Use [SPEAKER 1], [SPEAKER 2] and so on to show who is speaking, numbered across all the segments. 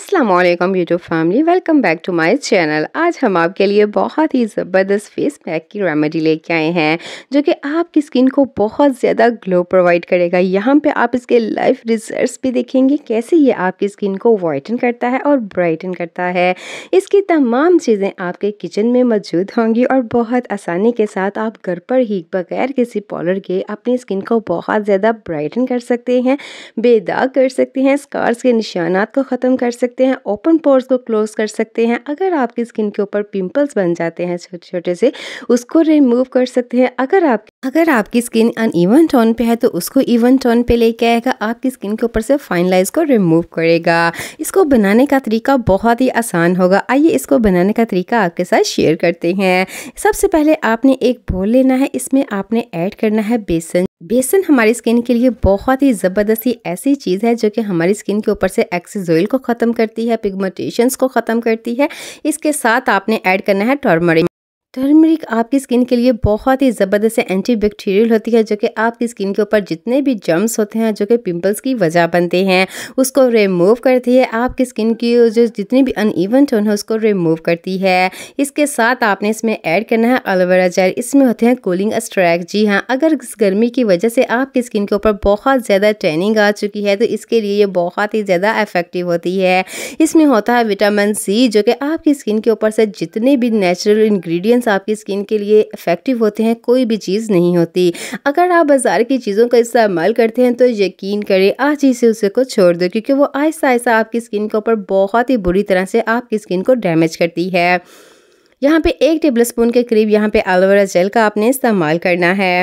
[SPEAKER 1] Aslam YouTube family welcome back to my channel आज हम आपके लिए बहुत ही ज़बरदस्त फेस पैक की रेमेडी लेके आए हैं जो कि आपकी स्किन को बहुत ज़्यादा ग्लो प्रोवाइड करेगा यहाँ पे आप इसके लाइफ रिजल्ट्स भी देखेंगे कैसे ये आपकी स्किन को वाइटन करता है और ब्राइटन करता है इसकी तमाम चीज़ें आपके किचन में मौजूद होंगी और बहुत आसानी के साथ आप घर पर ही बगैर किसी पॉलर के अपनी स्किन को बहुत ज़्यादा ब्राइटन कर सकते हैं बेदाग कर सकते हैं स्कार्स के निशानात को ख़त्म कर सकते सकते हैं ओपन पोर्स को क्लोज कर सकते हैं अगर आपकी स्किन के ऊपर पिंपल्स बन जाते हैं छोटे छोटे से उसको रिमूव कर सकते हैं अगर आप अगर आपकी स्किन अन अनइवन टोन पे है तो उसको इवन टोन पे लेके आएगा आपकी स्किन के ऊपर से फाइन लाइज को रिमूव करेगा इसको बनाने का तरीका बहुत ही आसान होगा आइए इसको बनाने का तरीका आपके साथ शेयर करते हैं सबसे पहले आपने एक बोल लेना है इसमें आपने ऐड करना है बेसन बेसन हमारी स्किन के लिए बहुत ही ज़बरदस्ती ऐसी चीज़ है जो कि हमारी स्किन के ऊपर से ऑयल को ख़त्म करती है पिगमेंटेशंस को ख़त्म करती है इसके साथ आपने ऐड करना है टर्मरिक टर्मरिक आपकी स्किन के लिए बहुत ही ज़बरदस्त एंटी बैक्टीरियल होती है जो कि आपकी स्किन के ऊपर जितने भी जर्म्स होते हैं जो कि पिंपल्स की वजह बनते हैं उसको रिमूव करती है आपकी स्किन की जो जितनी भी अनइवन टोन है उसको रिमूव करती है इसके साथ आपने इसमें ऐड करना है एलोवेरा जेल इसमें होते हैं कूलिंग स्ट्रैक जी हाँ अगर इस गर्मी की वजह से आपकी स्किन के ऊपर बहुत ज़्यादा ट्रेनिंग आ चुकी है तो इसके लिए ये बहुत ही ज़्यादा इफेक्टिव होती है इसमें होता है विटामिन सी जो कि आपकी स्किन के ऊपर से जितने भी नेचुरल इन्ग्रीडियंट इंग्रेडिएंट्स आपकी स्किन के लिए इफेक्टिव होते हैं कोई भी चीज़ नहीं होती अगर आप बाज़ार की चीज़ों का इस्तेमाल करते हैं तो यकीन करें आज ही से उसे को छोड़ दो क्योंकि वो आहिस्ता आहिस्ता आपकी स्किन के ऊपर बहुत ही बुरी तरह से आपकी स्किन को डैमेज करती है यहाँ पे एक टेबल स्पून के करीब यहाँ पे एलोवेरा जेल का आपने इस्तेमाल करना है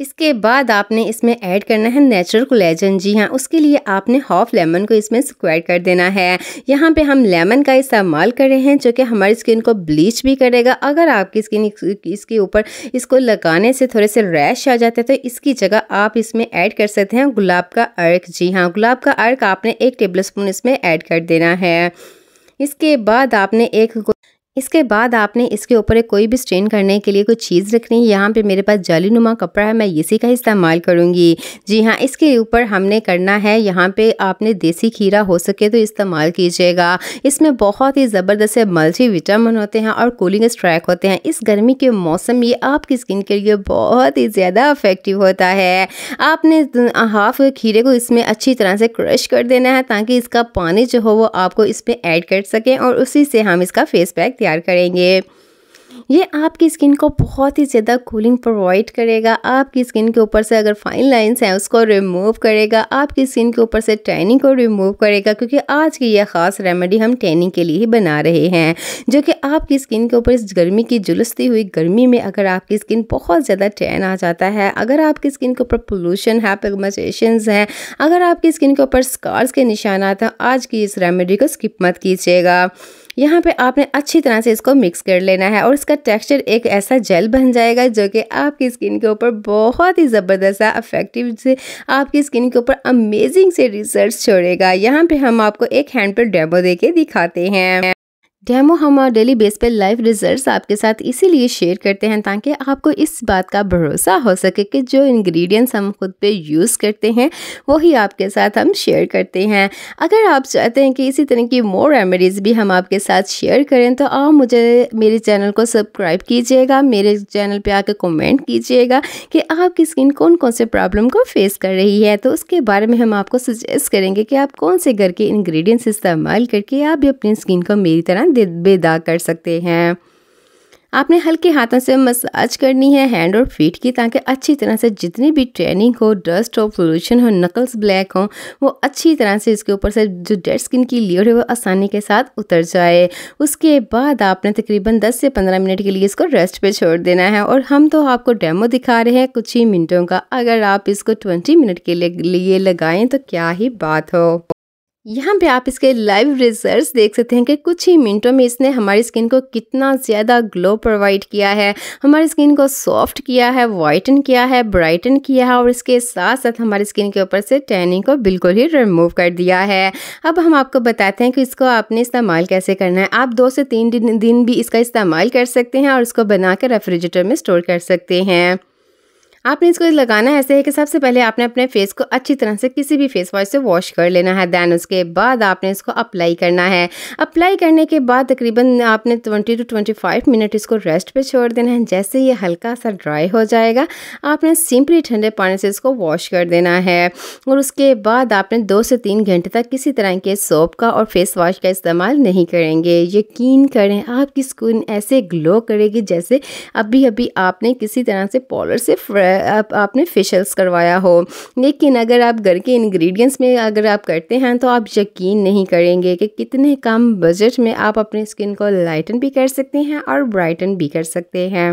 [SPEAKER 1] इसके बाद आपने इसमें ऐड करना है नेचुरल कोलेजन जी हाँ उसके लिए आपने हाफ लेमन को इसमें स्क्वायर कर देना है यहाँ पे हम लेमन का इस्तेमाल कर रहे हैं जो कि हमारी स्किन को ब्लीच भी करेगा अगर आपकी स्किन इसके ऊपर इसको लगाने से थोड़े से रैश आ जाते हैं तो इसकी जगह आप इसमें ऐड कर सकते हैं गुलाब का अर्क जी हाँ गुलाब का अर्क आपने एक टेबल स्पून इसमें ऐड कर देना है इसके बाद आपने एक इसके बाद आपने इसके ऊपर कोई भी स्ट्रेन करने के लिए कोई चीज़ रखनी है यहाँ पे मेरे पास जाली नुमा कपड़ा है मैं इसी का इस्तेमाल करूँगी जी हाँ इसके ऊपर हमने करना है यहाँ पे आपने देसी खीरा हो सके तो इस्तेमाल कीजिएगा इसमें बहुत ही ज़बरदस्त मल्टी विटामिन होते हैं और कूलिंग स्ट्राइक होते हैं इस गर्मी के मौसम में आपकी स्किन के लिए बहुत ही ज़्यादा अफेक्टिव होता है आपने हाफ खीरे को इसमें अच्छी तरह से क्रश कर देना है ताकि इसका पानी जो हो वो आपको इसमें ऐड कर सकें और उसी से हम इसका फेस पैक तैयार करेंगे ये आपकी स्किन को बहुत ही ज़्यादा कूलिंग प्रोवाइड करेगा आपकी स्किन के ऊपर से अगर फाइन लाइंस हैं उसको रिमूव करेगा आपकी स्किन के ऊपर से टैनिंग को रिमूव करेगा क्योंकि आज की यह ख़ास रेमेडी हम टैनिंग के लिए ही बना रहे हैं जो कि आपकी स्किन के ऊपर इस गर्मी की जुलसती हुई गर्मी में अगर आपकी स्किन बहुत ज़्यादा टैन आ जाता है अगर आपकी स्किन के ऊपर पोल्यूशन है पिगमेंटेशन है अगर आपकी स्किन के ऊपर स्कार्स के आते हैं आज की इस रेमेडी को स्किप मत कीजिएगा यहाँ पे आपने अच्छी तरह से इसको मिक्स कर लेना है और इसका टेक्सचर एक ऐसा जेल बन जाएगा जो कि आपकी स्किन के ऊपर बहुत ही ज़बरदस्त है अफेक्टिव से आपकी स्किन के ऊपर अमेजिंग से रिजल्ट छोड़ेगा यहाँ पे हम आपको एक हैंड पर डेमो दे के दिखाते हैं डेमो हम डेली बेस पे लाइव रिजल्ट्स आपके साथ इसीलिए शेयर करते हैं ताकि आपको इस बात का भरोसा हो सके कि जो इंग्रेडिएंट्स हम खुद पे यूज़ करते हैं वही आपके साथ हम शेयर करते हैं अगर आप चाहते हैं कि इसी तरह की मोर रेमेडीज़ भी हम आपके साथ शेयर करें तो आप मुझे मेरे चैनल को सब्सक्राइब कीजिएगा मेरे चैनल पर आकर कॉमेंट कीजिएगा कि आपकी स्किन कौन कौन से प्रॉब्लम को फेस कर रही है तो उसके बारे में हम आपको सजेस्ट करेंगे कि आप कौन से घर के इन्ग्रीडियंट्स इस्तेमाल करके आप भी अपनी स्किन को मेरी तरह बेदा कर सकते हैं आपने हल्के हाथों से मसाज करनी है हैंड और फीट की ताकि अच्छी तरह से जितनी भी ट्रेनिंग हो डस्ट हो पोल्यूशन हो नकल्स ब्लैक हो वो अच्छी तरह से इसके ऊपर से जो डेड स्किन की लेयर है वो आसानी के साथ उतर जाए उसके बाद आपने तकरीबन 10 से 15 मिनट के लिए इसको रेस्ट पे छोड़ देना है और हम तो आपको डेमो दिखा रहे हैं कुछ ही मिनटों का अगर आप इसको ट्वेंटी मिनट के लिए लगाएँ तो क्या ही बात हो यहाँ पे आप इसके लाइव रिजल्ट्स देख सकते हैं कि कुछ ही मिनटों में इसने हमारी स्किन को कितना ज़्यादा ग्लो प्रोवाइड किया है हमारी स्किन को सॉफ्ट किया है वाइटन किया है ब्राइटन किया है और इसके साथ साथ हमारी स्किन के ऊपर से टैनिंग को बिल्कुल ही रिमूव कर दिया है अब हम आपको बताते हैं कि इसको आपने इस्तेमाल कैसे करना है आप दो से तीन दिन भी इसका इस्तेमाल कर सकते हैं और इसको बना रेफ्रिजरेटर में स्टोर कर सकते हैं आपने इसको लगाना ऐसे है कि सबसे पहले आपने अपने फेस को अच्छी तरह से किसी भी फेस वॉश से वॉश कर लेना है दैन उसके बाद आपने इसको अप्लाई करना है अप्लाई करने के बाद तकरीबन आपने 20 टू 25 मिनट इसको रेस्ट पे छोड़ देना है जैसे ये हल्का सा ड्राई हो जाएगा आपने सिंपली ठंडे पानी से इसको वॉश कर देना है और उसके बाद आपने दो से तीन घंटे तक किसी तरह के सोप का और फेस वॉश का इस्तेमाल नहीं करेंगे यकीन करें आपकी स्किन ऐसे ग्लो करेगी जैसे अभी अभी आपने किसी तरह से पॉलर से फ्रेश आप आपने फेशल्स करवाया हो लेकिन अगर आप घर के इंग्रेडिएंट्स में अगर आप करते हैं तो आप यकीन नहीं करेंगे कि कितने कम बजट में आप अपने स्किन को लाइटन भी कर सकते हैं और ब्राइटन भी कर सकते हैं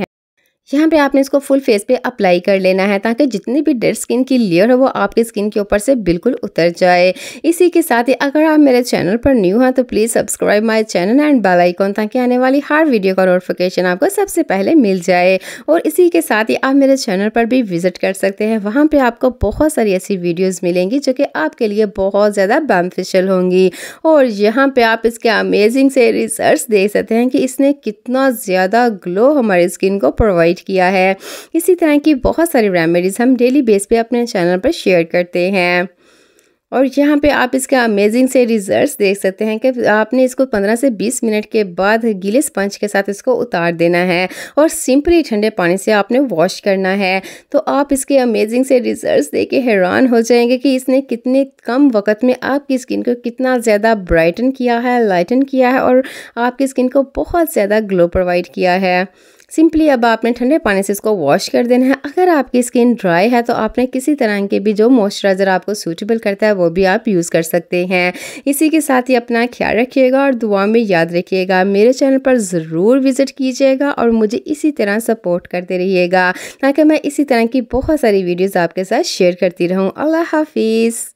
[SPEAKER 1] यहाँ पे आपने इसको फुल फेस पे अप्लाई कर लेना है ताकि जितनी भी डेड स्किन की लेयर हो वो आपकी स्किन के ऊपर से बिल्कुल उतर जाए इसी के साथ ही अगर आप मेरे चैनल पर न्यू हैं तो please subscribe my channel and bell icon ताकि आने वाली हर वीडियो का नोटिफिकेशन आपको सबसे पहले मिल जाए और इसी के साथ ही आप मेरे चैनल पर भी विज़िट कर सकते हैं वहाँ पर आपको बहुत सारी ऐसी वीडियोज़ मिलेंगी जो कि आपके लिए बहुत ज़्यादा बेनिफिशियल होंगी और यहाँ पर आप इसके अमेजिंग से रिसर्च देख सकते हैं कि इसने कितना ज़्यादा ग्लो हमारी स्किन को प्रोवाइड किया है इसी तरह की बहुत सारी रेमेडीज़ हम डेली बेस पे अपने चैनल पर शेयर करते हैं और यहाँ पे आप इसके अमेजिंग से रिजल्ट्स देख सकते हैं कि आपने इसको 15 से 20 मिनट के बाद गीले स्पंज के साथ इसको उतार देना है और सिंपली ठंडे पानी से आपने वॉश करना है तो आप इसके अमेजिंग से रिजल्ट्स देख के हैरान हो जाएंगे कि इसने कितने कम वक्त में आपकी स्किन को कितना ज़्यादा ब्राइटन किया है लाइटन किया है और आपकी स्किन को बहुत ज़्यादा ग्लो प्रोवाइड किया है सिंपली अब आपने ठंडे पानी से इसको वॉश कर देना है अगर आपकी स्किन ड्राई है तो आपने किसी तरह के भी जो मॉइस्चराइज़र आपको सूटेबल करता है वो भी आप यूज़ कर सकते हैं इसी के साथ ही अपना ख्याल रखिएगा और दुआ में याद रखिएगा मेरे चैनल पर ज़रूर विज़िट कीजिएगा और मुझे इसी तरह सपोर्ट करते रहिएगा ताकि मैं इसी तरह की बहुत सारी वीडियोज़ आपके साथ शेयर करती रहूँ अल्लाह हाफिज़